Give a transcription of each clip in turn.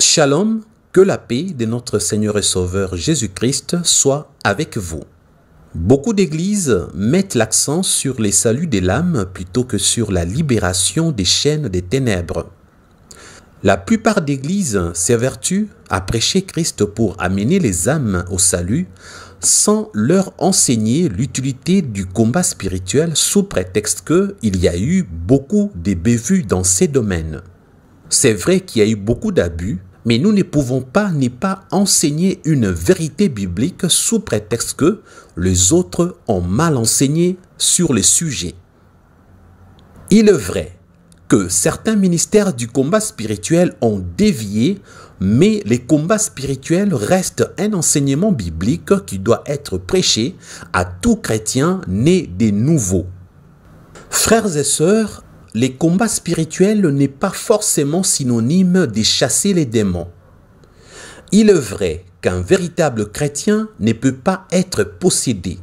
Shalom, que la paix de notre Seigneur et Sauveur Jésus-Christ soit avec vous. Beaucoup d'églises mettent l'accent sur les saluts de l'âme plutôt que sur la libération des chaînes des ténèbres. La plupart d'églises s'évertuent à prêcher Christ pour amener les âmes au salut sans leur enseigner l'utilité du combat spirituel sous prétexte qu'il y a eu beaucoup de bévues dans ces domaines. C'est vrai qu'il y a eu beaucoup d'abus, mais nous ne pouvons pas ni pas enseigner une vérité biblique sous prétexte que les autres ont mal enseigné sur le sujet. Il est vrai que certains ministères du combat spirituel ont dévié, mais les combats spirituels restent un enseignement biblique qui doit être prêché à tout chrétien né des nouveaux. Frères et sœurs, les combats spirituels n'est pas forcément synonyme de chasser les démons. Il est vrai qu'un véritable chrétien ne peut pas être possédé.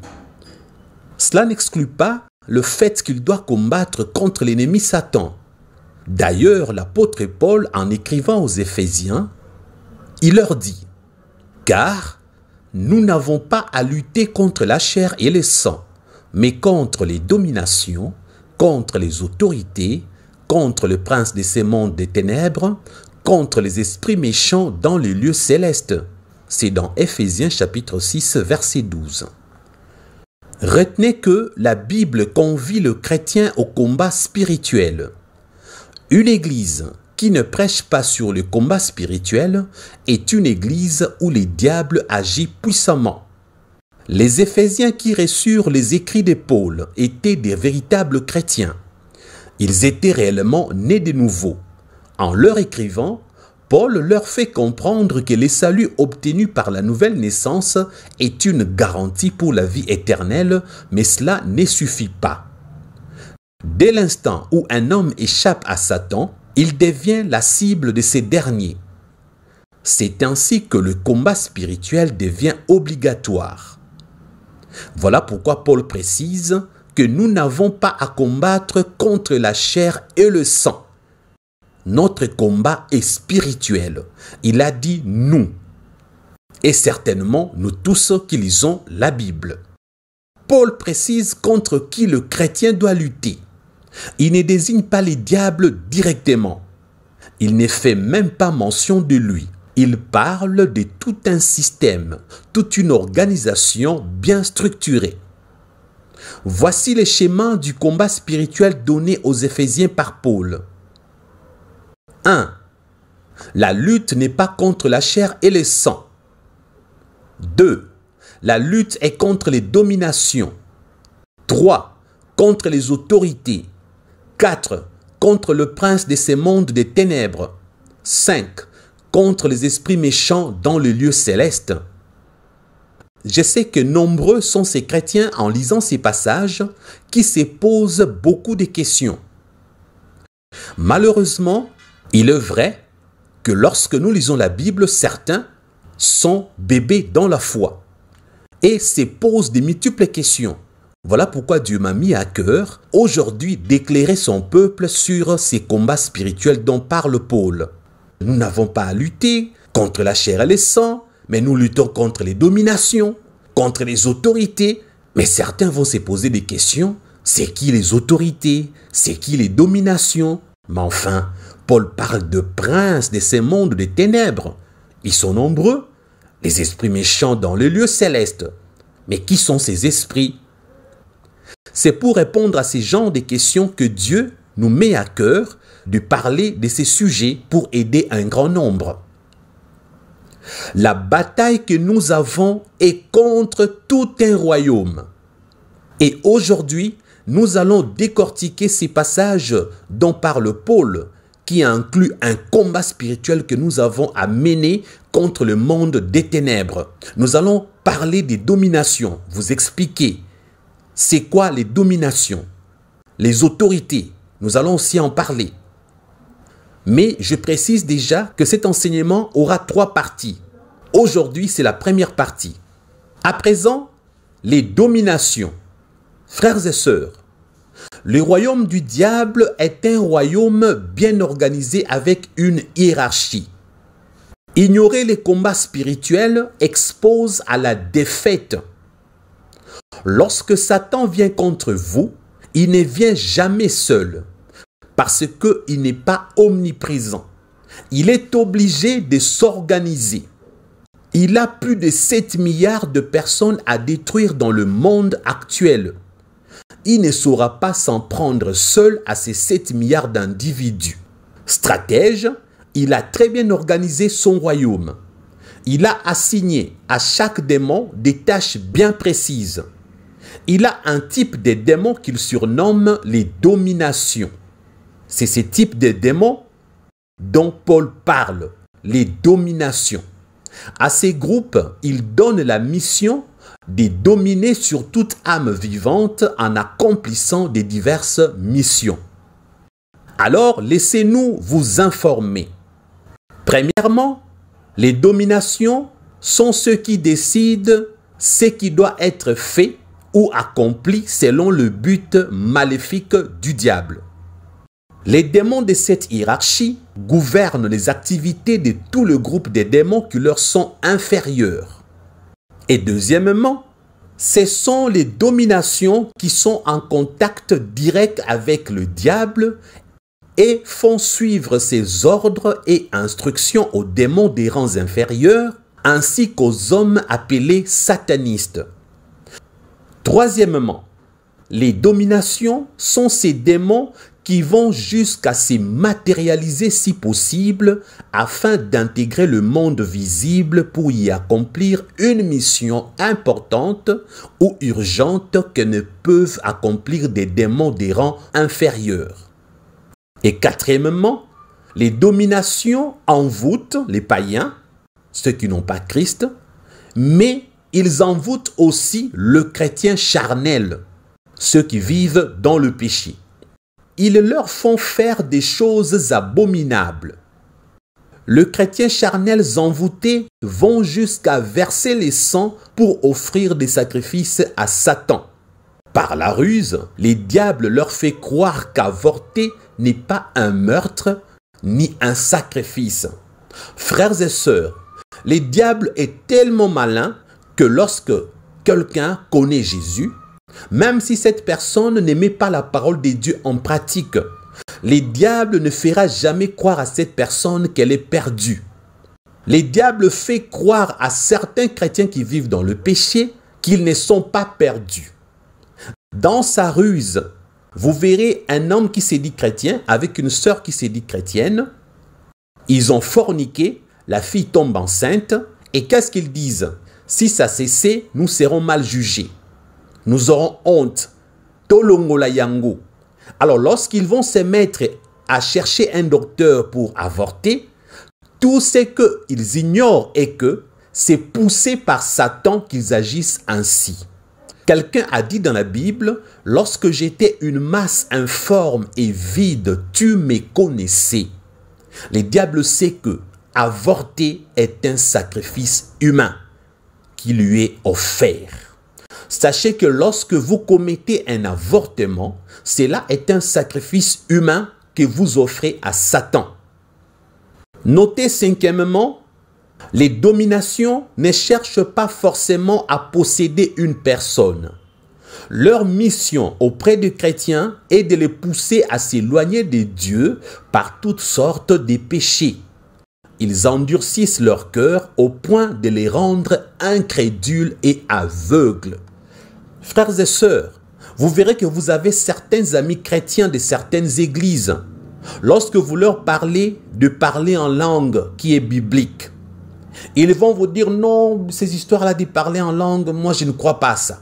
Cela n'exclut pas le fait qu'il doit combattre contre l'ennemi Satan. D'ailleurs, l'apôtre Paul, en écrivant aux Éphésiens, il leur dit, Car nous n'avons pas à lutter contre la chair et le sang, mais contre les dominations, contre les autorités, contre le prince de ces mondes des ténèbres, contre les esprits méchants dans les lieux célestes. C'est dans Ephésiens chapitre 6 verset 12. Retenez que la Bible convie le chrétien au combat spirituel. Une église qui ne prêche pas sur le combat spirituel est une église où les diables agissent puissamment. Les Éphésiens qui reçurent les écrits de Paul étaient des véritables chrétiens. Ils étaient réellement nés de nouveau. En leur écrivant, Paul leur fait comprendre que les saluts obtenus par la nouvelle naissance est une garantie pour la vie éternelle, mais cela ne suffit pas. Dès l'instant où un homme échappe à Satan, il devient la cible de ces derniers. C'est ainsi que le combat spirituel devient obligatoire. Voilà pourquoi Paul précise que nous n'avons pas à combattre contre la chair et le sang. Notre combat est spirituel. Il a dit nous. Et certainement nous tous qui lisons la Bible. Paul précise contre qui le chrétien doit lutter. Il ne désigne pas les diables directement. Il ne fait même pas mention de lui. Il parle de tout un système, toute une organisation bien structurée. Voici les schémas du combat spirituel donné aux Éphésiens par Paul. 1. La lutte n'est pas contre la chair et le sang. 2. La lutte est contre les dominations. 3. Contre les autorités. 4. Contre le prince de ces mondes des ténèbres. 5 contre les esprits méchants dans le lieu céleste. Je sais que nombreux sont ces chrétiens en lisant ces passages qui se posent beaucoup de questions. Malheureusement, il est vrai que lorsque nous lisons la Bible, certains sont bébés dans la foi et se posent des multiples questions. Voilà pourquoi Dieu m'a mis à cœur aujourd'hui d'éclairer son peuple sur ces combats spirituels dont parle Paul. Nous n'avons pas à lutter contre la chair et le sang, mais nous luttons contre les dominations, contre les autorités. Mais certains vont se poser des questions. C'est qui les autorités C'est qui les dominations Mais enfin, Paul parle de princes de ces mondes des ténèbres. Ils sont nombreux, les esprits méchants dans les lieux célestes. Mais qui sont ces esprits C'est pour répondre à ces genres de questions que Dieu nous met à cœur de parler de ces sujets pour aider un grand nombre. La bataille que nous avons est contre tout un royaume. Et aujourd'hui, nous allons décortiquer ces passages dont parle Paul, qui inclut un combat spirituel que nous avons à mener contre le monde des ténèbres. Nous allons parler des dominations, vous expliquer c'est quoi les dominations, les autorités. Nous allons aussi en parler. Mais je précise déjà que cet enseignement aura trois parties. Aujourd'hui, c'est la première partie. À présent, les dominations. Frères et sœurs, le royaume du diable est un royaume bien organisé avec une hiérarchie. Ignorer les combats spirituels expose à la défaite. Lorsque Satan vient contre vous, il ne vient jamais seul parce qu'il n'est pas omniprésent. Il est obligé de s'organiser. Il a plus de 7 milliards de personnes à détruire dans le monde actuel. Il ne saura pas s'en prendre seul à ces 7 milliards d'individus. Stratège, il a très bien organisé son royaume. Il a assigné à chaque démon des tâches bien précises. Il a un type de démons qu'il surnomme les dominations. C'est ce type de démons dont Paul parle, les dominations. À ces groupes, il donne la mission de dominer sur toute âme vivante en accomplissant des diverses missions. Alors, laissez-nous vous informer. Premièrement, les dominations sont ceux qui décident ce qui doit être fait ou accompli selon le but maléfique du diable. Les démons de cette hiérarchie gouvernent les activités de tout le groupe des démons qui leur sont inférieurs. Et deuxièmement, ce sont les dominations qui sont en contact direct avec le diable et font suivre ses ordres et instructions aux démons des rangs inférieurs ainsi qu'aux hommes appelés satanistes. Troisièmement, les dominations sont ces démons qui vont jusqu'à se matérialiser si possible afin d'intégrer le monde visible pour y accomplir une mission importante ou urgente que ne peuvent accomplir des démons des rangs inférieurs. Et quatrièmement, les dominations envoûtent les païens, ceux qui n'ont pas Christ, mais ils envoûtent aussi le chrétien charnel, ceux qui vivent dans le péché ils leur font faire des choses abominables. Le chrétien charnel envoûté vont jusqu'à verser les sangs pour offrir des sacrifices à Satan. Par la ruse, les diables leur fait croire qu'avorter n'est pas un meurtre ni un sacrifice. Frères et sœurs, les diables est tellement malin que lorsque quelqu'un connaît Jésus, même si cette personne n'aimait pas la parole des dieux en pratique, les diables ne fera jamais croire à cette personne qu'elle est perdue. Les diables fait croire à certains chrétiens qui vivent dans le péché qu'ils ne sont pas perdus. Dans sa ruse, vous verrez un homme qui s'est dit chrétien avec une sœur qui s'est dit chrétienne. Ils ont forniqué, la fille tombe enceinte, et qu'est-ce qu'ils disent Si ça cessait, nous serons mal jugés nous aurons honte. Tolongola Alors lorsqu'ils vont se mettre à chercher un docteur pour avorter, tout ce qu'ils ignorent est que c'est poussé par Satan qu'ils agissent ainsi. Quelqu'un a dit dans la Bible, lorsque j'étais une masse informe et vide, tu me connaissais. Les diables sait que avorter est un sacrifice humain qui lui est offert. Sachez que lorsque vous commettez un avortement, cela est un sacrifice humain que vous offrez à Satan. Notez cinquièmement, les dominations ne cherchent pas forcément à posséder une personne. Leur mission auprès des chrétiens est de les pousser à s'éloigner de Dieu par toutes sortes de péchés. Ils endurcissent leur cœur au point de les rendre incrédules et aveugles. Frères et sœurs, vous verrez que vous avez certains amis chrétiens de certaines églises. Lorsque vous leur parlez de parler en langue qui est biblique, ils vont vous dire non, ces histoires-là de parler en langue, moi je ne crois pas ça.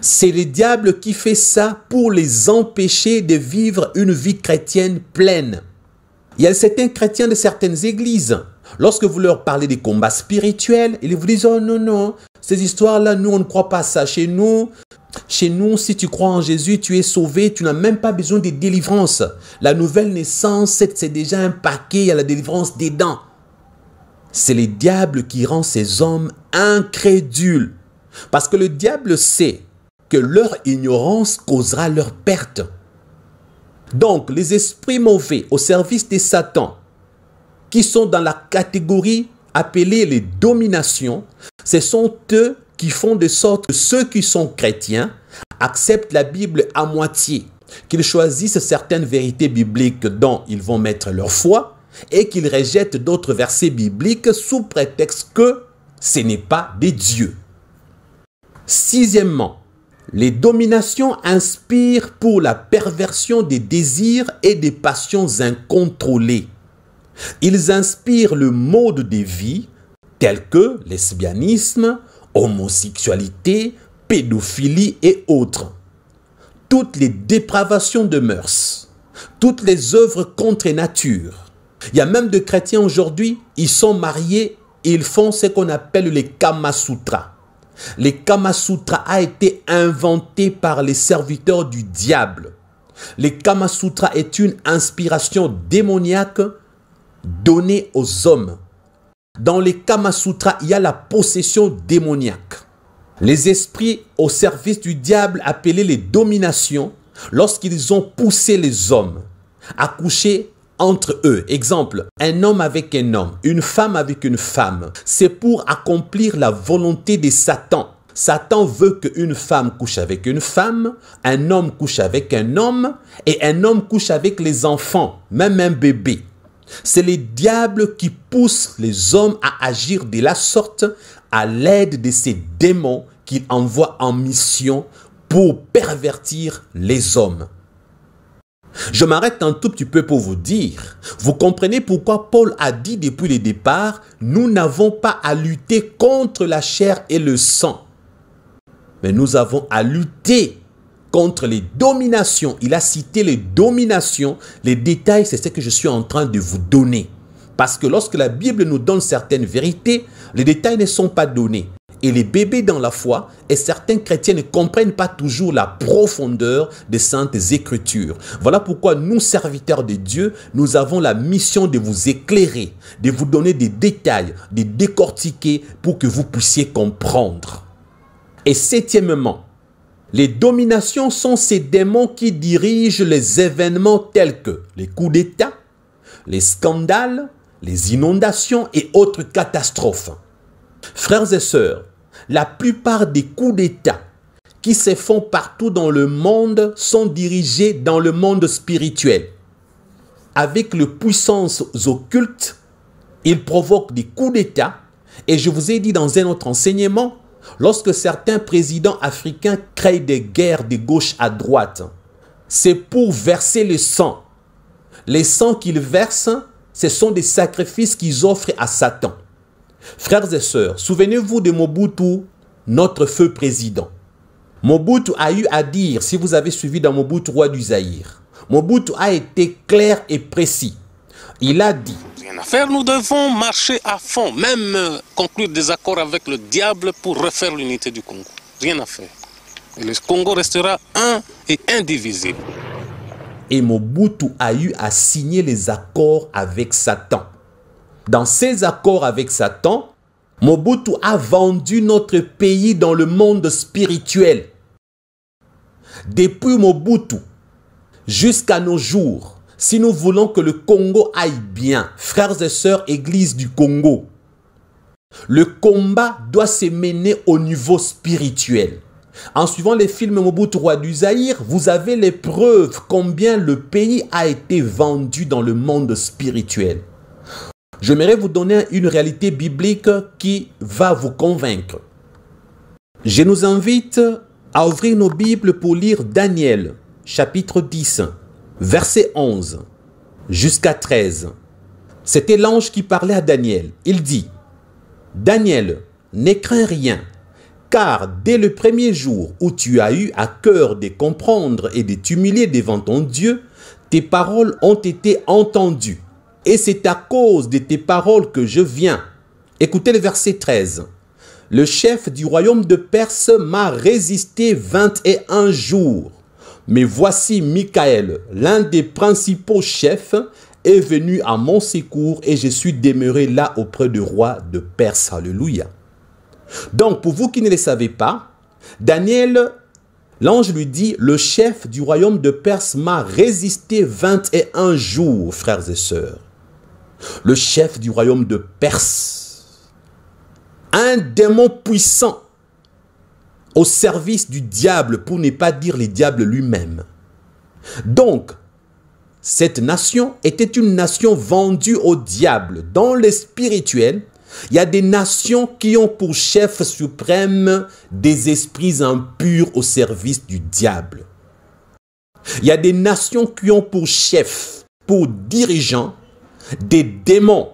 C'est le diable qui fait ça pour les empêcher de vivre une vie chrétienne pleine. Il y a certains chrétiens de certaines églises Lorsque vous leur parlez des combats spirituels, ils vous disent, oh non, non, ces histoires-là, nous, on ne croit pas ça chez nous. Chez nous, si tu crois en Jésus, tu es sauvé, tu n'as même pas besoin de délivrance. La nouvelle naissance, c'est déjà un paquet à la délivrance des dents. C'est le diable qui rend ces hommes incrédules. Parce que le diable sait que leur ignorance causera leur perte. Donc, les esprits mauvais au service de Satan qui sont dans la catégorie appelée les dominations, ce sont eux qui font de sorte que ceux qui sont chrétiens acceptent la Bible à moitié, qu'ils choisissent certaines vérités bibliques dont ils vont mettre leur foi et qu'ils rejettent d'autres versets bibliques sous prétexte que ce n'est pas des dieux. Sixièmement, les dominations inspirent pour la perversion des désirs et des passions incontrôlées. Ils inspirent le mode de vie tel que lesbianisme, homosexualité, pédophilie et autres. Toutes les dépravations de mœurs, toutes les œuvres contre nature. Il y a même des chrétiens aujourd'hui, ils sont mariés et ils font ce qu'on appelle les Kama Sutras. Les Kama Sutras a été inventé par les serviteurs du diable. Les Kama Sutra est une inspiration démoniaque Donner aux hommes. Dans les Kama Sutra, il y a la possession démoniaque. Les esprits au service du diable, appelés les dominations, lorsqu'ils ont poussé les hommes à coucher entre eux. Exemple, un homme avec un homme, une femme avec une femme. C'est pour accomplir la volonté de Satan. Satan veut qu'une femme couche avec une femme, un homme couche avec un homme, et un homme couche avec les enfants, même un bébé. C'est le diable qui poussent les hommes à agir de la sorte à l'aide de ces démons qu'il envoie en mission pour pervertir les hommes. Je m'arrête un tout petit peu pour vous dire, vous comprenez pourquoi Paul a dit depuis le départ, nous n'avons pas à lutter contre la chair et le sang, mais nous avons à lutter contre les dominations. Il a cité les dominations. Les détails, c'est ce que je suis en train de vous donner. Parce que lorsque la Bible nous donne certaines vérités, les détails ne sont pas donnés. Et les bébés dans la foi et certains chrétiens ne comprennent pas toujours la profondeur des saintes écritures. Voilà pourquoi nous, serviteurs de Dieu, nous avons la mission de vous éclairer, de vous donner des détails, de décortiquer pour que vous puissiez comprendre. Et septièmement, les dominations sont ces démons qui dirigent les événements tels que les coups d'État, les scandales, les inondations et autres catastrophes. Frères et sœurs, la plupart des coups d'État qui se font partout dans le monde sont dirigés dans le monde spirituel. Avec les puissances occultes, ils provoquent des coups d'État. Et je vous ai dit dans un autre enseignement lorsque certains présidents africains créent des guerres de gauche à droite, c'est pour verser le sang. Les sangs qu'ils versent, ce sont des sacrifices qu'ils offrent à Satan. Frères et sœurs, souvenez-vous de Mobutu, notre feu président. Mobutu a eu à dire, si vous avez suivi dans Mobutu, roi du Zaïre, Mobutu a été clair et précis. Il a dit rien à faire. Nous devons marcher à fond, même euh, conclure des accords avec le diable pour refaire l'unité du Congo. Rien à faire. le Congo restera un et indivisible. Et Mobutu a eu à signer les accords avec Satan. Dans ces accords avec Satan, Mobutu a vendu notre pays dans le monde spirituel. Depuis Mobutu jusqu'à nos jours, si nous voulons que le Congo aille bien, frères et sœurs, Église du Congo, le combat doit se mener au niveau spirituel. En suivant les films Mobutu Roi du Zaïre, vous avez les preuves combien le pays a été vendu dans le monde spirituel. J'aimerais vous donner une réalité biblique qui va vous convaincre. Je nous invite à ouvrir nos Bibles pour lire Daniel, chapitre 10 verset 11 jusqu'à 13. C'était l'ange qui parlait à Daniel. Il dit, Daniel, ne crains rien, car dès le premier jour où tu as eu à cœur de comprendre et de t'humilier devant ton Dieu, tes paroles ont été entendues. Et c'est à cause de tes paroles que je viens. Écoutez le verset 13. Le chef du royaume de Perse m'a résisté 21 jours. Mais voici Michael, l'un des principaux chefs, est venu à mon secours et je suis demeuré là auprès du roi de Perse. Alléluia. Donc, pour vous qui ne le savez pas, Daniel, l'ange lui dit, le chef du royaume de Perse m'a résisté 21 jours, frères et sœurs. Le chef du royaume de Perse, un démon puissant, au service du diable, pour ne pas dire le diable lui-même. Donc, cette nation était une nation vendue au diable. Dans le spirituel, il y a des nations qui ont pour chef suprême des esprits impurs au service du diable. Il y a des nations qui ont pour chef, pour dirigeant, des démons.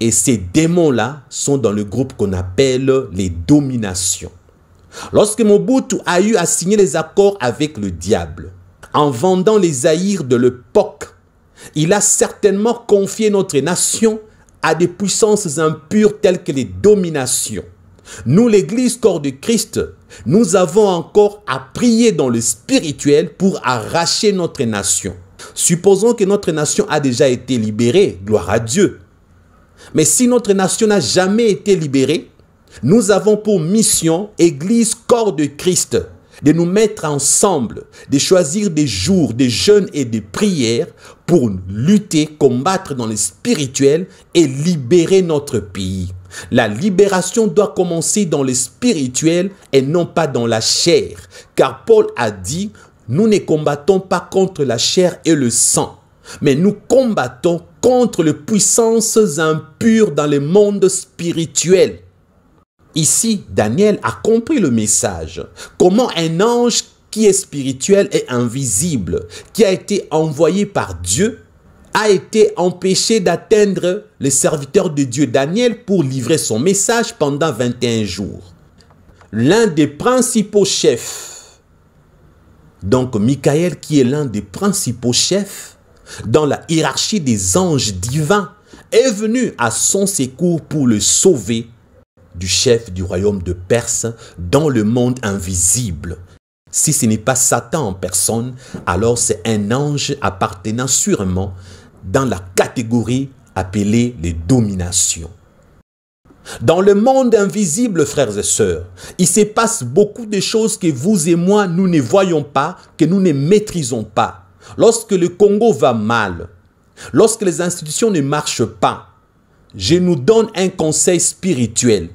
Et ces démons-là sont dans le groupe qu'on appelle les dominations. Lorsque Mobutu a eu à signer les accords avec le diable, en vendant les aïrs de l'époque, il a certainement confié notre nation à des puissances impures telles que les dominations. Nous, l'Église corps de Christ, nous avons encore à prier dans le spirituel pour arracher notre nation. Supposons que notre nation a déjà été libérée, gloire à Dieu. Mais si notre nation n'a jamais été libérée, nous avons pour mission, Église corps de Christ, de nous mettre ensemble, de choisir des jours, des jeûnes et des prières pour lutter, combattre dans le spirituel et libérer notre pays. La libération doit commencer dans le spirituel et non pas dans la chair, car Paul a dit, nous ne combattons pas contre la chair et le sang, mais nous combattons contre les puissances impures dans le monde spirituel. Ici, Daniel a compris le message. Comment un ange qui est spirituel et invisible, qui a été envoyé par Dieu, a été empêché d'atteindre le serviteur de Dieu Daniel pour livrer son message pendant 21 jours. L'un des principaux chefs, donc Michael qui est l'un des principaux chefs dans la hiérarchie des anges divins, est venu à son secours pour le sauver du chef du royaume de Perse dans le monde invisible. Si ce n'est pas Satan en personne, alors c'est un ange appartenant sûrement dans la catégorie appelée les dominations. Dans le monde invisible, frères et sœurs, il se passe beaucoup de choses que vous et moi, nous ne voyons pas, que nous ne maîtrisons pas. Lorsque le Congo va mal, lorsque les institutions ne marchent pas, je nous donne un conseil spirituel.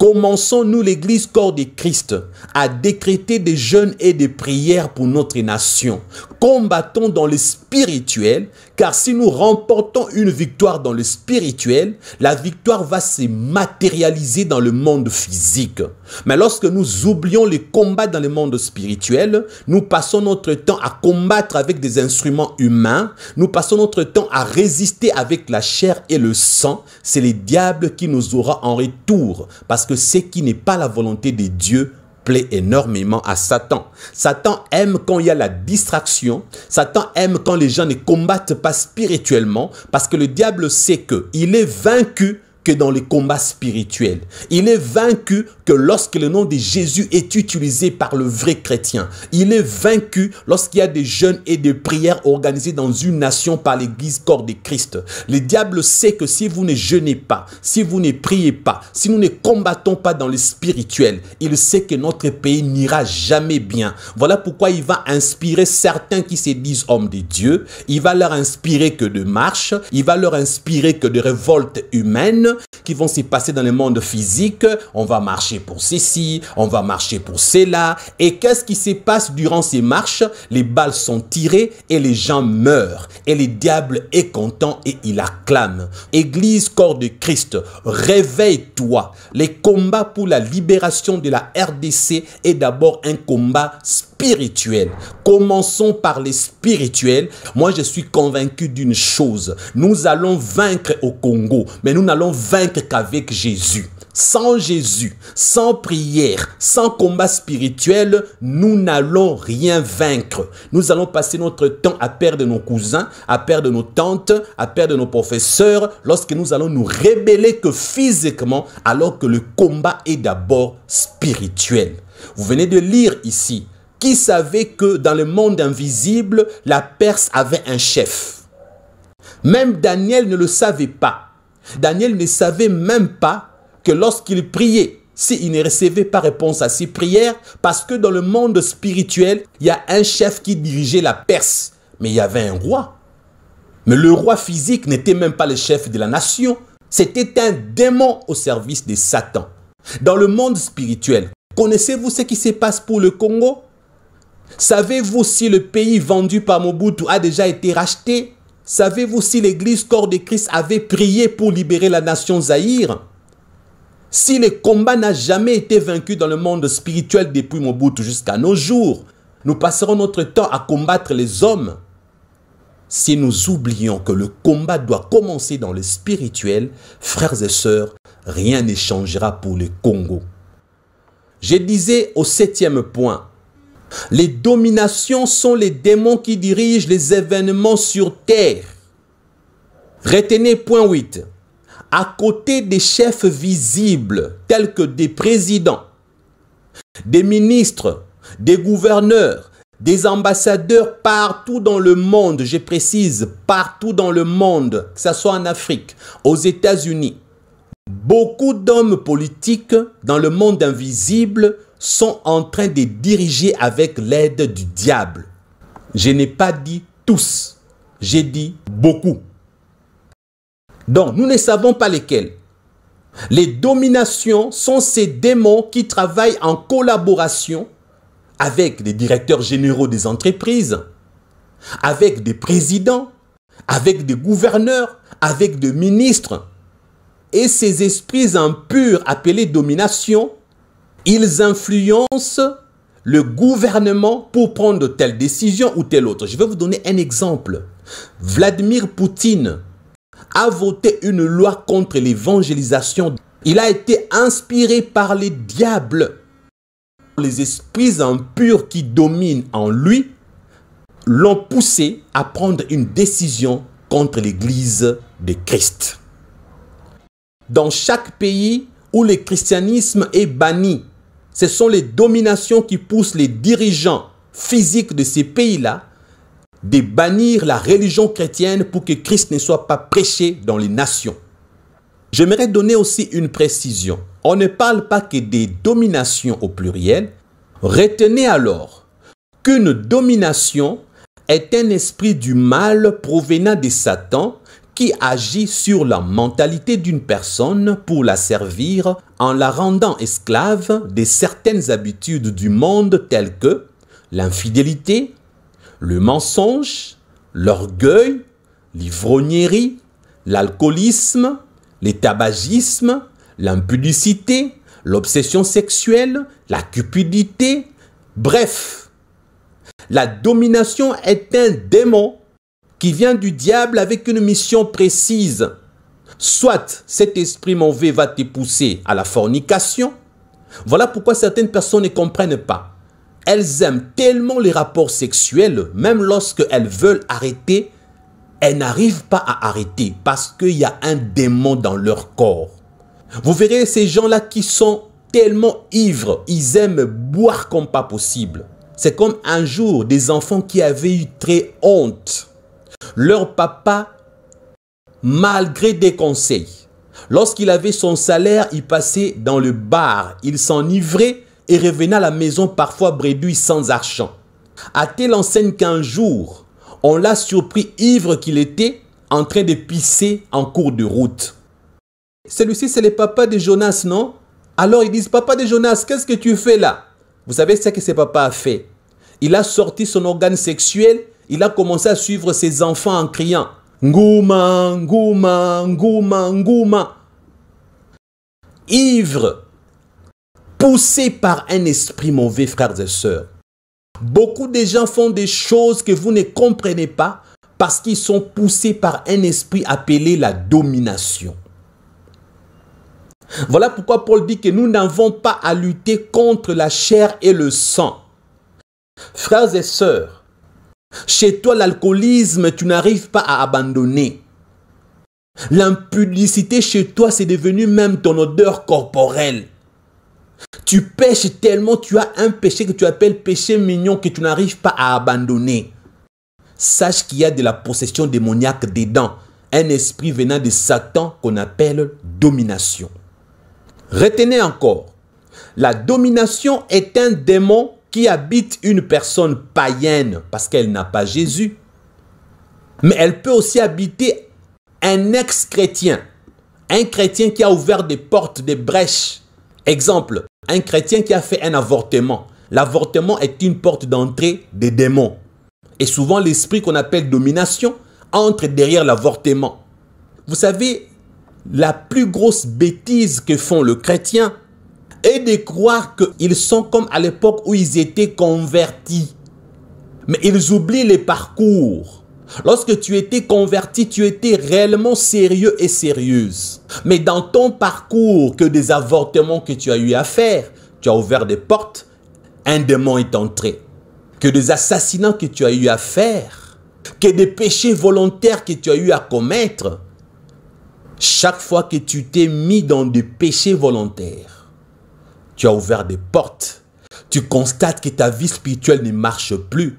Commençons-nous l'Église corps de Christ à décréter des jeûnes et des prières pour notre nation combattons dans le spirituel, car si nous remportons une victoire dans le spirituel, la victoire va se matérialiser dans le monde physique. Mais lorsque nous oublions les combats dans le monde spirituel, nous passons notre temps à combattre avec des instruments humains, nous passons notre temps à résister avec la chair et le sang, c'est le diable qui nous aura en retour, parce que ce qui n'est pas la volonté de Dieu plaît énormément à Satan. Satan aime quand il y a la distraction. Satan aime quand les gens ne combattent pas spirituellement parce que le diable sait que il est vaincu que dans les combats spirituels. Il est vaincu que lorsque le nom de Jésus est utilisé par le vrai chrétien. Il est vaincu lorsqu'il y a des jeûnes et des prières organisées dans une nation par l'église corps de Christ. Le diable sait que si vous ne jeûnez pas, si vous ne priez pas, si nous ne combattons pas dans le spirituel, il sait que notre pays n'ira jamais bien. Voilà pourquoi il va inspirer certains qui se disent hommes de Dieu. Il va leur inspirer que de marches, il va leur inspirer que de révoltes humaines qui vont se passer dans le monde physique. On va marcher pour ceci, on va marcher pour cela. Et qu'est-ce qui se passe durant ces marches Les balles sont tirées et les gens meurent. Et le diable est content et il acclame. Église, corps de Christ, réveille-toi. Les combats pour la libération de la RDC est d'abord un combat spirituel spirituel. Commençons par les spirituels. Moi, je suis convaincu d'une chose. Nous allons vaincre au Congo, mais nous n'allons vaincre qu'avec Jésus. Sans Jésus, sans prière, sans combat spirituel, nous n'allons rien vaincre. Nous allons passer notre temps à perdre nos cousins, à perdre nos tantes, à perdre nos professeurs, lorsque nous allons nous rébeller que physiquement, alors que le combat est d'abord spirituel. Vous venez de lire ici qui savait que dans le monde invisible, la Perse avait un chef. Même Daniel ne le savait pas. Daniel ne savait même pas que lorsqu'il priait, s'il ne recevait pas réponse à ses prières, parce que dans le monde spirituel, il y a un chef qui dirigeait la Perse, mais il y avait un roi. Mais le roi physique n'était même pas le chef de la nation, c'était un démon au service de Satan. Dans le monde spirituel, connaissez-vous ce qui se passe pour le Congo Savez-vous si le pays vendu par Mobutu a déjà été racheté Savez-vous si l'église corps de Christ avait prié pour libérer la nation Zaïre Si le combat n'a jamais été vaincu dans le monde spirituel depuis Mobutu jusqu'à nos jours, nous passerons notre temps à combattre les hommes. Si nous oublions que le combat doit commencer dans le spirituel, frères et sœurs, rien ne changera pour le Congo. Je disais au septième point, les dominations sont les démons qui dirigent les événements sur terre. Retenez point 8. À côté des chefs visibles, tels que des présidents, des ministres, des gouverneurs, des ambassadeurs partout dans le monde, je précise, partout dans le monde, que ce soit en Afrique, aux États-Unis, beaucoup d'hommes politiques dans le monde invisible sont en train de diriger avec l'aide du diable. Je n'ai pas dit tous, j'ai dit beaucoup. Donc, nous ne savons pas lesquels. Les dominations sont ces démons qui travaillent en collaboration avec les directeurs généraux des entreprises, avec des présidents, avec des gouverneurs, avec des ministres. Et ces esprits impurs appelés dominations ils influencent le gouvernement pour prendre telle décision ou telle autre. Je vais vous donner un exemple. Vladimir Poutine a voté une loi contre l'évangélisation. Il a été inspiré par les diables, les esprits impurs qui dominent en lui l'ont poussé à prendre une décision contre l'Église de Christ. Dans chaque pays où le christianisme est banni, ce sont les dominations qui poussent les dirigeants physiques de ces pays-là de bannir la religion chrétienne pour que Christ ne soit pas prêché dans les nations. J'aimerais donner aussi une précision. On ne parle pas que des dominations au pluriel. Retenez alors qu'une domination est un esprit du mal provenant de Satan qui agit sur la mentalité d'une personne pour la servir en la rendant esclave de certaines habitudes du monde telles que l'infidélité, le mensonge, l'orgueil, l'ivrognerie, l'alcoolisme, le tabagisme, l'impudicité, l'obsession sexuelle, la cupidité, bref. La domination est un démon qui vient du diable avec une mission précise. Soit cet esprit mauvais va te pousser à la fornication. Voilà pourquoi certaines personnes ne comprennent pas. Elles aiment tellement les rapports sexuels, même lorsque elles veulent arrêter, elles n'arrivent pas à arrêter parce qu'il y a un démon dans leur corps. Vous verrez ces gens-là qui sont tellement ivres, ils aiment boire comme pas possible. C'est comme un jour des enfants qui avaient eu très honte leur papa, malgré des conseils, lorsqu'il avait son salaire, il passait dans le bar, il s'enivrait et revenait à la maison parfois bréduit, sans argent. À telle enseigne qu'un jour, on l'a surpris ivre qu'il était en train de pisser en cours de route. Celui-ci, c'est le papa de Jonas, non Alors ils disent, papa de Jonas, qu'est-ce que tu fais là Vous savez ce que ce papa a fait Il a sorti son organe sexuel il a commencé à suivre ses enfants en criant Ngouma, Ngouma, Ngouma, Ngouma. Ivre, poussé par un esprit mauvais, frères et sœurs. Beaucoup de gens font des choses que vous ne comprenez pas parce qu'ils sont poussés par un esprit appelé la domination. Voilà pourquoi Paul dit que nous n'avons pas à lutter contre la chair et le sang. Frères et sœurs, chez toi, l'alcoolisme, tu n'arrives pas à abandonner. L'impudicité chez toi, c'est devenu même ton odeur corporelle. Tu pêches tellement, tu as un péché que tu appelles péché mignon que tu n'arrives pas à abandonner. Sache qu'il y a de la possession démoniaque dedans, un esprit venant de Satan qu'on appelle domination. Retenez encore, la domination est un démon qui habite une personne païenne parce qu'elle n'a pas Jésus, mais elle peut aussi habiter un ex-chrétien, un chrétien qui a ouvert des portes, des brèches. Exemple, un chrétien qui a fait un avortement. L'avortement est une porte d'entrée des démons. Et souvent l'esprit qu'on appelle domination entre derrière l'avortement. Vous savez, la plus grosse bêtise que font le chrétiens, et de croire qu'ils sont comme à l'époque où ils étaient convertis. Mais ils oublient les parcours. Lorsque tu étais converti, tu étais réellement sérieux et sérieuse. Mais dans ton parcours, que des avortements que tu as eu à faire, tu as ouvert des portes, un démon est entré. Que des assassinats que tu as eu à faire, que des péchés volontaires que tu as eu à commettre, chaque fois que tu t'es mis dans des péchés volontaires, tu as ouvert des portes. Tu constates que ta vie spirituelle ne marche plus.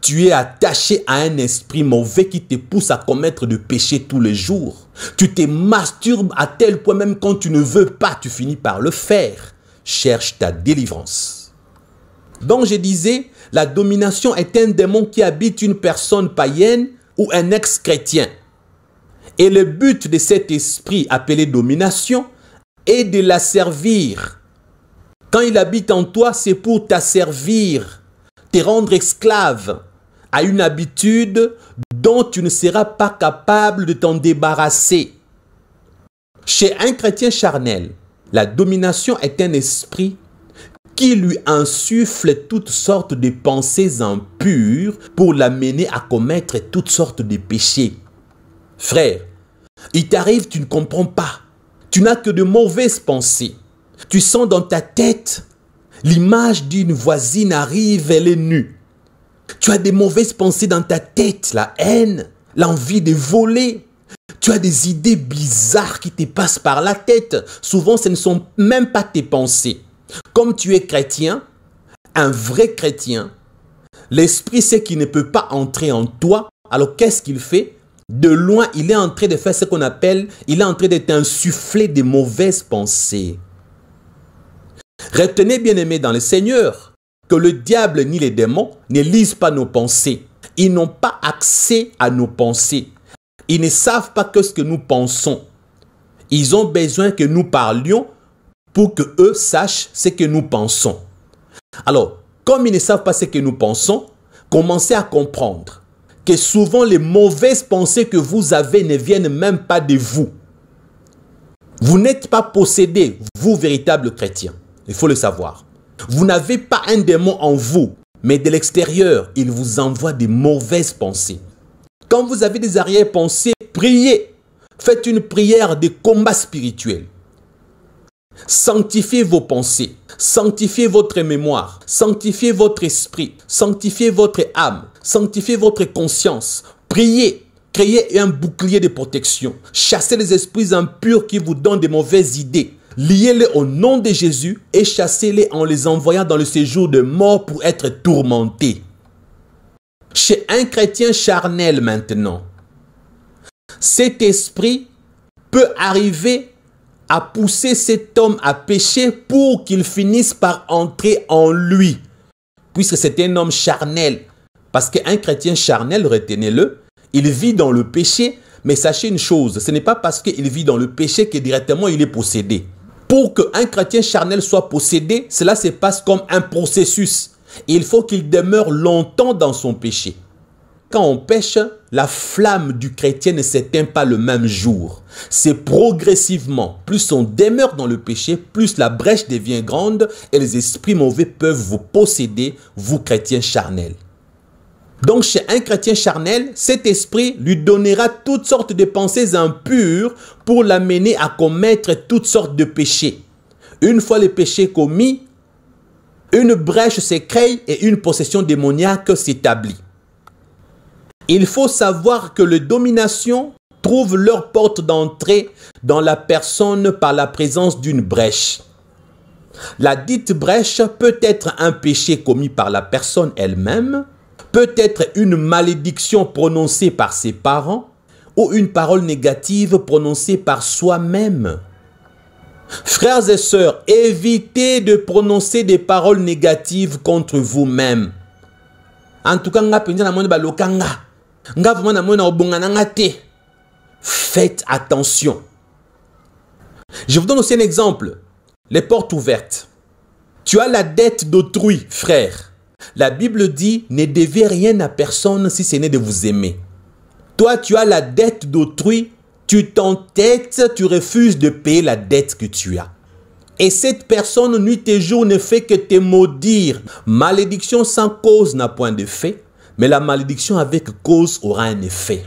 Tu es attaché à un esprit mauvais qui te pousse à commettre des péchés tous les jours. Tu te masturbes à tel point même quand tu ne veux pas, tu finis par le faire. Cherche ta délivrance. Donc je disais, la domination est un démon qui habite une personne païenne ou un ex-chrétien. Et le but de cet esprit appelé domination est de la servir quand il habite en toi, c'est pour t'asservir, te rendre esclave à une habitude dont tu ne seras pas capable de t'en débarrasser. Chez un chrétien charnel, la domination est un esprit qui lui insuffle toutes sortes de pensées impures pour l'amener à commettre toutes sortes de péchés. Frère, il t'arrive, tu ne comprends pas. Tu n'as que de mauvaises pensées. Tu sens dans ta tête l'image d'une voisine arrive, elle est nue. Tu as des mauvaises pensées dans ta tête, la haine, l'envie de voler. Tu as des idées bizarres qui te passent par la tête. Souvent, ce ne sont même pas tes pensées. Comme tu es chrétien, un vrai chrétien, l'esprit sait qu'il ne peut pas entrer en toi. Alors qu'est-ce qu'il fait De loin, il est en train de faire ce qu'on appelle, il est en train d'être insufflé des mauvaises pensées. Retenez bien aimé dans le Seigneur que le diable ni les démons ne lisent pas nos pensées. Ils n'ont pas accès à nos pensées. Ils ne savent pas que ce que nous pensons. Ils ont besoin que nous parlions pour que eux sachent ce que nous pensons. Alors, comme ils ne savent pas ce que nous pensons, commencez à comprendre que souvent les mauvaises pensées que vous avez ne viennent même pas de vous. Vous n'êtes pas possédé, vous, véritable chrétien. Il faut le savoir. Vous n'avez pas un démon en vous, mais de l'extérieur, il vous envoie des mauvaises pensées. Quand vous avez des arrières pensées priez. Faites une prière de combat spirituel. Sanctifiez vos pensées, sanctifiez votre mémoire, sanctifiez votre esprit, sanctifiez votre âme, sanctifiez votre conscience. Priez, créez un bouclier de protection. Chassez les esprits impurs qui vous donnent des mauvaises idées. Liez-les au nom de Jésus et chassez-les en les envoyant dans le séjour de mort pour être tourmentés. Chez un chrétien charnel maintenant, cet esprit peut arriver à pousser cet homme à pécher pour qu'il finisse par entrer en lui. Puisque c'est un homme charnel. Parce qu'un chrétien charnel, retenez-le, il vit dans le péché. Mais sachez une chose, ce n'est pas parce qu'il vit dans le péché que directement il est possédé pour qu'un chrétien charnel soit possédé, cela se passe comme un processus. Il faut qu'il demeure longtemps dans son péché. Quand on pêche, la flamme du chrétien ne s'éteint pas le même jour. C'est progressivement. Plus on demeure dans le péché, plus la brèche devient grande et les esprits mauvais peuvent vous posséder, vous chrétiens charnels. Donc chez un chrétien charnel, cet esprit lui donnera toutes sortes de pensées impures pour l'amener à commettre toutes sortes de péchés. Une fois les péchés commis, une brèche se et une possession démoniaque s'établit. Il faut savoir que les dominations trouvent leur porte d'entrée dans la personne par la présence d'une brèche. La dite brèche peut être un péché commis par la personne elle-même, peut être une malédiction prononcée par ses parents ou une parole négative prononcée par soi-même. Frères et sœurs, évitez de prononcer des paroles négatives contre vous-même. En tout cas, Faites attention. Je vous donne aussi un exemple. Les portes ouvertes. Tu as la dette d'autrui, frère. La Bible dit, ne devez rien à personne si ce n'est de vous aimer. Toi, tu as la dette d'autrui, tu t'entêtes, tu refuses de payer la dette que tu as. Et cette personne, nuit et jour, ne fait que te maudire. Malédiction sans cause n'a point d'effet, mais la malédiction avec cause aura un effet.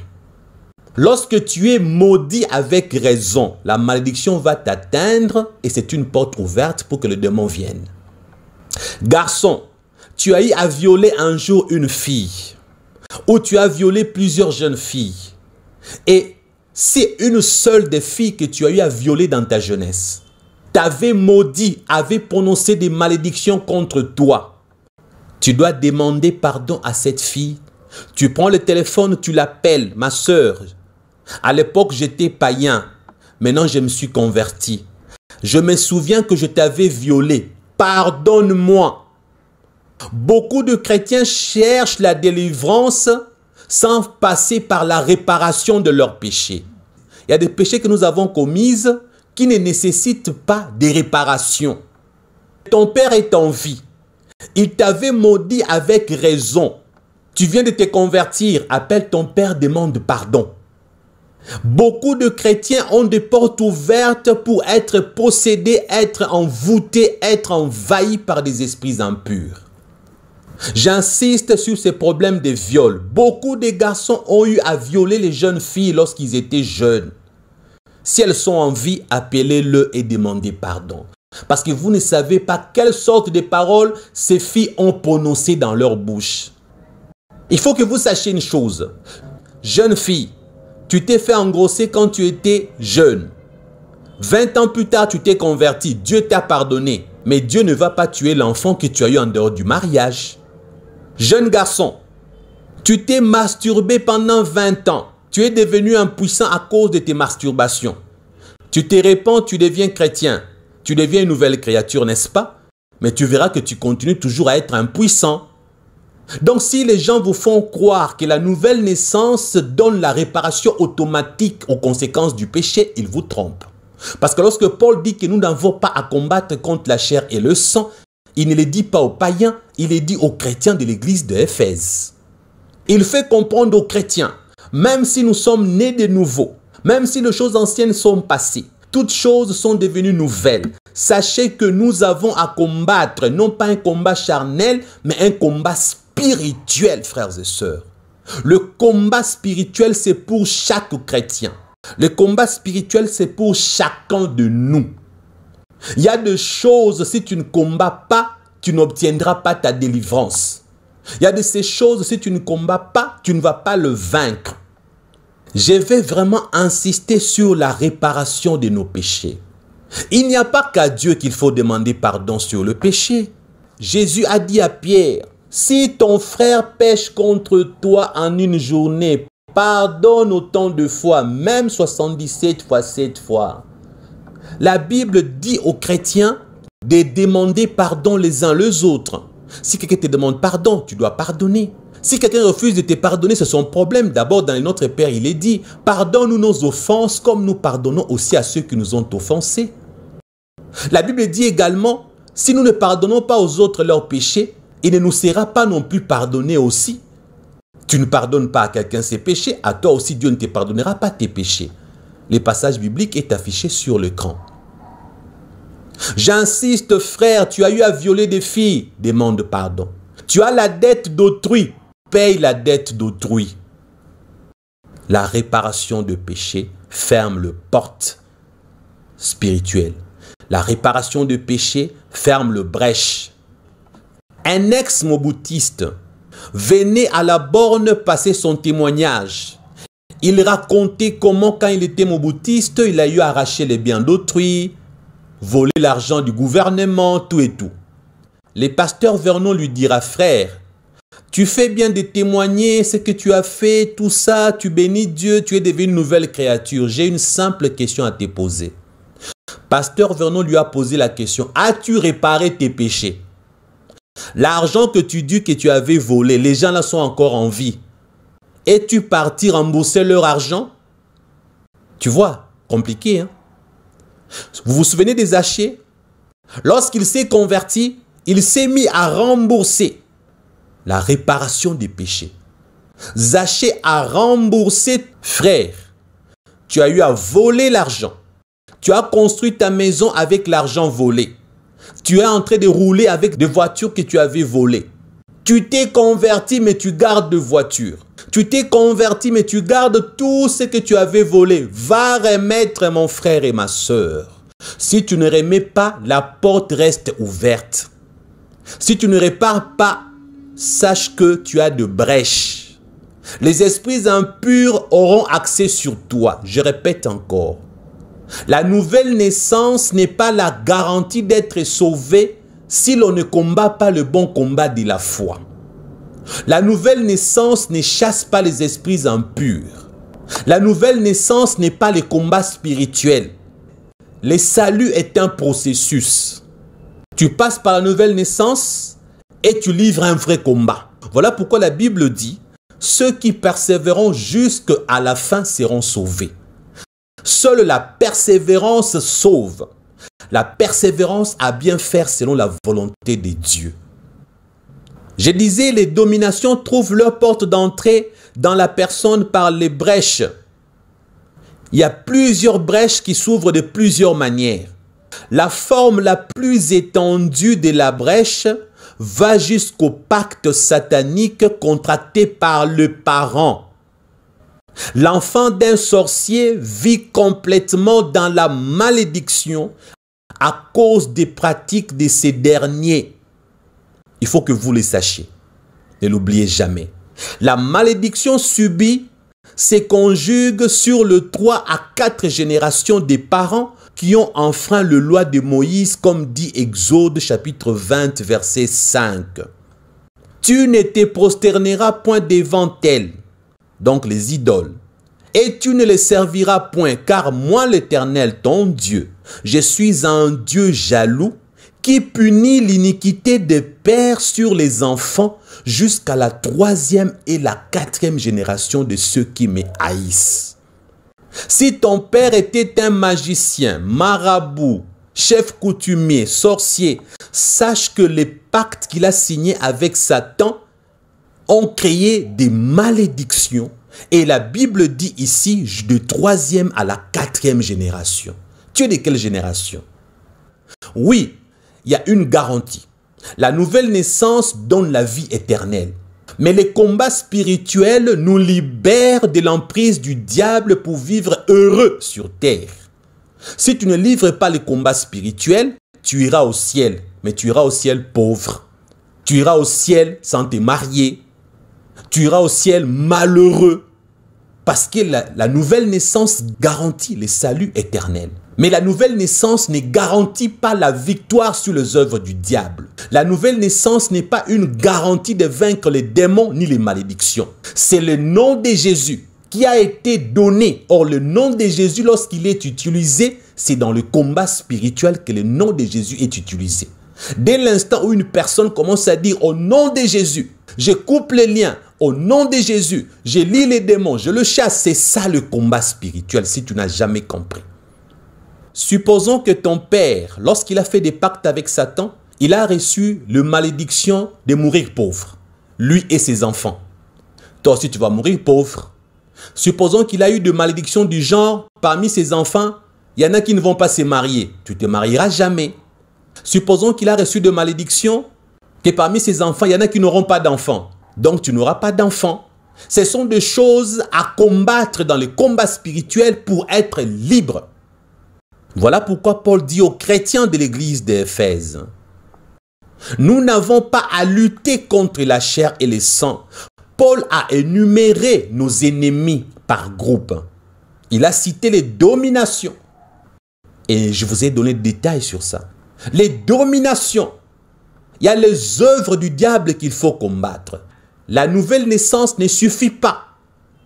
Lorsque tu es maudit avec raison, la malédiction va t'atteindre et c'est une porte ouverte pour que le démon vienne. Garçon, tu as eu à violer un jour une fille, ou tu as violé plusieurs jeunes filles, et c'est une seule des filles que tu as eu à violer dans ta jeunesse t'avais maudit, avait prononcé des malédictions contre toi, tu dois demander pardon à cette fille. Tu prends le téléphone, tu l'appelles, ma soeur, À l'époque, j'étais païen. Maintenant, je me suis converti. Je me souviens que je t'avais violé. Pardonne-moi. Beaucoup de chrétiens cherchent la délivrance sans passer par la réparation de leurs péchés. Il y a des péchés que nous avons commis qui ne nécessitent pas de réparation. Ton père est en vie. Il t'avait maudit avec raison. Tu viens de te convertir. Appelle ton père, demande pardon. Beaucoup de chrétiens ont des portes ouvertes pour être possédés, être envoûtés, être envahis par des esprits impurs. J'insiste sur ces problèmes de viol. Beaucoup de garçons ont eu à violer les jeunes filles lorsqu'ils étaient jeunes. Si elles sont en vie, appelez-le et demandez pardon. Parce que vous ne savez pas quelle sorte de paroles ces filles ont prononcées dans leur bouche. Il faut que vous sachiez une chose. Jeune fille, tu t'es fait engrosser quand tu étais jeune. 20 ans plus tard, tu t'es converti. Dieu t'a pardonné. Mais Dieu ne va pas tuer l'enfant que tu as eu en dehors du mariage. Jeune garçon, tu t'es masturbé pendant 20 ans. Tu es devenu impuissant à cause de tes masturbations. Tu te répands, tu deviens chrétien. Tu deviens une nouvelle créature, n'est-ce pas Mais tu verras que tu continues toujours à être impuissant. Donc si les gens vous font croire que la nouvelle naissance donne la réparation automatique aux conséquences du péché, ils vous trompent. Parce que lorsque Paul dit que nous n'avons pas à combattre contre la chair et le sang, il ne les dit pas aux païens, il les dit aux chrétiens de l'église d'Éphèse. Il fait comprendre aux chrétiens, même si nous sommes nés de nouveau, même si les choses anciennes sont passées, toutes choses sont devenues nouvelles. Sachez que nous avons à combattre, non pas un combat charnel, mais un combat spirituel, frères et sœurs. Le combat spirituel, c'est pour chaque chrétien. Le combat spirituel, c'est pour chacun de nous. Il y a des choses, si tu ne combats pas, tu n'obtiendras pas ta délivrance. Il y a de ces choses, si tu ne combats pas, tu ne vas pas le vaincre. Je vais vraiment insister sur la réparation de nos péchés. Il n'y a pas qu'à Dieu qu'il faut demander pardon sur le péché. Jésus a dit à Pierre, si ton frère pêche contre toi en une journée, pardonne autant de fois, même 77 fois 7 fois. La Bible dit aux chrétiens de demander pardon les uns les autres. Si quelqu'un te demande pardon, tu dois pardonner. Si quelqu'un refuse de te pardonner, c'est son problème. D'abord, dans notre Père, il est dit, pardonne-nous nos offenses comme nous pardonnons aussi à ceux qui nous ont offensés. La Bible dit également, si nous ne pardonnons pas aux autres leurs péchés, il ne nous sera pas non plus pardonné aussi. Tu ne pardonnes pas à quelqu'un ses péchés, à toi aussi Dieu ne te pardonnera pas tes péchés. Le passage biblique est affiché sur l'écran. J'insiste, frère, tu as eu à violer des filles, demande pardon. Tu as la dette d'autrui, paye la dette d'autrui. La réparation de péché ferme le porte spirituel. La réparation de péché ferme le brèche. Un ex moboutiste venait à la borne passer son témoignage. Il racontait comment quand il était mobutiste, il a eu arraché les biens d'autrui, voler l'argent du gouvernement, tout et tout. Le pasteur Vernon lui dira, frère, tu fais bien de témoigner ce que tu as fait, tout ça, tu bénis Dieu, tu es devenu une nouvelle créature. J'ai une simple question à te poser. Pasteur Vernon lui a posé la question, as-tu réparé tes péchés L'argent que tu dis que tu avais volé, les gens là sont encore en vie. Es-tu parti rembourser leur argent Tu vois, compliqué, hein vous vous souvenez des Zaché Lorsqu'il s'est converti, il s'est mis à rembourser la réparation des péchés. Zaché a remboursé, frère. Tu as eu à voler l'argent. Tu as construit ta maison avec l'argent volé. Tu es en train de rouler avec des voitures que tu avais volées. Tu t'es converti, mais tu gardes de voiture. Tu t'es converti, mais tu gardes tout ce que tu avais volé. Va remettre, mon frère et ma soeur. Si tu ne remets pas, la porte reste ouverte. Si tu ne répares pas, sache que tu as de brèches. Les esprits impurs auront accès sur toi. Je répète encore. La nouvelle naissance n'est pas la garantie d'être sauvé si l'on ne combat pas le bon combat de la foi. La nouvelle naissance ne chasse pas les esprits impurs. La nouvelle naissance n'est pas le combat spirituel. Le salut est un processus. Tu passes par la nouvelle naissance et tu livres un vrai combat. Voilà pourquoi la Bible dit, ceux qui persévéreront jusqu'à la fin seront sauvés. Seule la persévérance sauve la persévérance à bien faire selon la volonté de Dieu. Je disais, les dominations trouvent leur porte d'entrée dans la personne par les brèches. Il y a plusieurs brèches qui s'ouvrent de plusieurs manières. La forme la plus étendue de la brèche va jusqu'au pacte satanique contracté par le parent. L'enfant d'un sorcier vit complètement dans la malédiction à cause des pratiques de ces derniers. Il faut que vous les sachiez. Ne l'oubliez jamais. La malédiction subie se conjugue sur le 3 à quatre générations des parents qui ont enfreint le loi de Moïse, comme dit Exode chapitre 20, verset 5. Tu ne te prosterneras point devant elles, donc les idoles, et tu ne les serviras point, car moi l'Éternel, ton Dieu, je suis un Dieu jaloux qui punit l'iniquité des pères sur les enfants jusqu'à la troisième et la quatrième génération de ceux qui me haïssent. Si ton père était un magicien, marabout, chef coutumier, sorcier, sache que les pactes qu'il a signés avec Satan ont créé des malédictions. Et la Bible dit ici de troisième à la quatrième génération tu de quelle génération Oui, il y a une garantie. La nouvelle naissance donne la vie éternelle. Mais les combats spirituels nous libèrent de l'emprise du diable pour vivre heureux sur terre. Si tu ne livres pas les combats spirituels, tu iras au ciel, mais tu iras au ciel pauvre. Tu iras au ciel sans te marier. Tu iras au ciel malheureux. Parce que la, la nouvelle naissance garantit le salut éternel. Mais la nouvelle naissance ne garantit pas la victoire sur les œuvres du diable. La nouvelle naissance n'est pas une garantie de vaincre les démons ni les malédictions. C'est le nom de Jésus qui a été donné. Or, le nom de Jésus, lorsqu'il est utilisé, c'est dans le combat spirituel que le nom de Jésus est utilisé. Dès l'instant où une personne commence à dire au nom de Jésus, je coupe les liens, au nom de Jésus, je lis les démons, je le chasse, c'est ça le combat spirituel si tu n'as jamais compris. Supposons que ton père, lorsqu'il a fait des pactes avec Satan, il a reçu le malédiction de mourir pauvre, lui et ses enfants. Toi aussi, tu vas mourir pauvre. Supposons qu'il a eu de malédictions du genre, parmi ses enfants, il y en a qui ne vont pas se marier. Tu te marieras jamais. Supposons qu'il a reçu de malédictions, que parmi ses enfants, il y en a qui n'auront pas d'enfants. Donc, tu n'auras pas d'enfants. Ce sont des choses à combattre dans le combat spirituel pour être libre. Voilà pourquoi Paul dit aux chrétiens de l'église d'Éphèse, nous n'avons pas à lutter contre la chair et le sang. Paul a énuméré nos ennemis par groupe. Il a cité les dominations. Et je vous ai donné des détails sur ça. Les dominations. Il y a les œuvres du diable qu'il faut combattre. La nouvelle naissance ne suffit pas.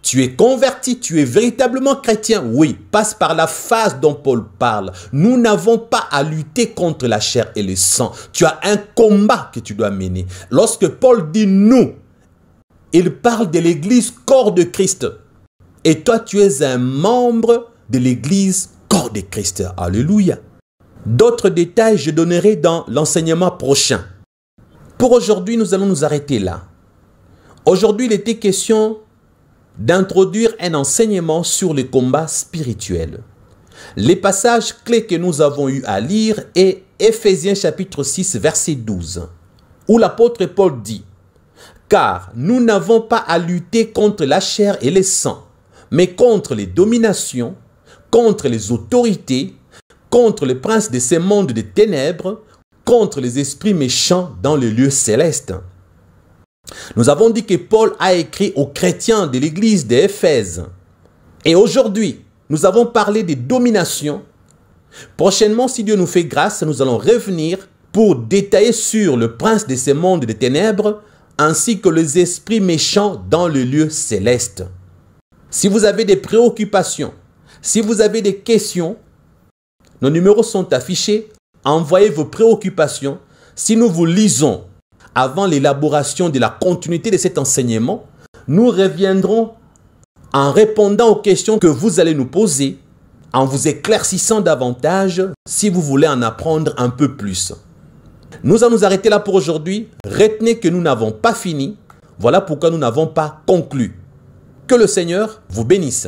Tu es converti, tu es véritablement chrétien. Oui, passe par la phase dont Paul parle. Nous n'avons pas à lutter contre la chair et le sang. Tu as un combat que tu dois mener. Lorsque Paul dit nous, il parle de l'église corps de Christ. Et toi, tu es un membre de l'église corps de Christ. Alléluia. D'autres détails, je donnerai dans l'enseignement prochain. Pour aujourd'hui, nous allons nous arrêter là. Aujourd'hui, il était question d'introduire un enseignement sur le combat spirituel. Les passages clés que nous avons eu à lire est Ephésiens chapitre 6 verset 12, où l'apôtre Paul dit car nous n'avons pas à lutter contre la chair et les sangs, mais contre les dominations, contre les autorités, contre les princes de ces mondes des ténèbres, contre les esprits méchants dans les lieux célestes. Nous avons dit que Paul a écrit aux chrétiens de l'église d'Éphèse. Et aujourd'hui, nous avons parlé des dominations. Prochainement, si Dieu nous fait grâce, nous allons revenir pour détailler sur le prince de ces mondes des ténèbres, ainsi que les esprits méchants dans le lieu céleste. Si vous avez des préoccupations, si vous avez des questions, nos numéros sont affichés. Envoyez vos préoccupations. Si nous vous lisons, avant l'élaboration de la continuité de cet enseignement, nous reviendrons en répondant aux questions que vous allez nous poser, en vous éclaircissant davantage si vous voulez en apprendre un peu plus. Nous allons nous arrêter là pour aujourd'hui. Retenez que nous n'avons pas fini. Voilà pourquoi nous n'avons pas conclu. Que le Seigneur vous bénisse.